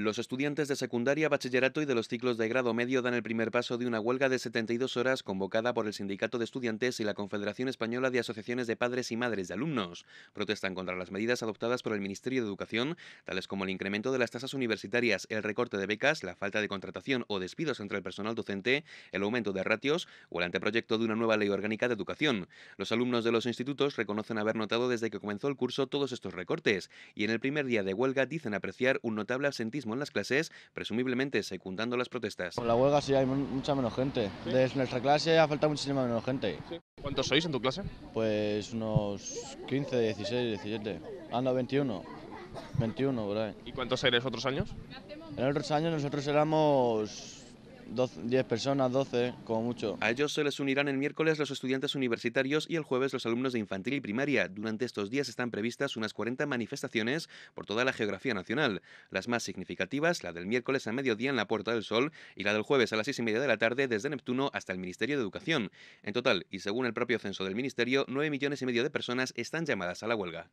Los estudiantes de secundaria, bachillerato y de los ciclos de grado medio dan el primer paso de una huelga de 72 horas convocada por el Sindicato de Estudiantes y la Confederación Española de Asociaciones de Padres y Madres de Alumnos. Protestan contra las medidas adoptadas por el Ministerio de Educación, tales como el incremento de las tasas universitarias, el recorte de becas, la falta de contratación o despidos entre el personal docente, el aumento de ratios o el anteproyecto de una nueva ley orgánica de educación. Los alumnos de los institutos reconocen haber notado desde que comenzó el curso todos estos recortes y en el primer día de huelga dicen apreciar un notable absentismo en las clases, presumiblemente secundando las protestas. Con la huelga sí hay mucha menos gente. Desde nuestra clase ha faltado muchísima menos gente. ¿Cuántos sois en tu clase? Pues unos 15, 16, 17. Anda, 21. 21 por ¿Y cuántos eres otros años? En otros años nosotros éramos 10 personas, 12, como mucho. A ellos se les unirán el miércoles los estudiantes universitarios y el jueves los alumnos de infantil y primaria. Durante estos días están previstas unas 40 manifestaciones por toda la geografía nacional. Las más significativas, la del miércoles a mediodía en la Puerta del Sol y la del jueves a las 6 y media de la tarde desde Neptuno hasta el Ministerio de Educación. En total, y según el propio censo del Ministerio, 9 millones y medio de personas están llamadas a la huelga.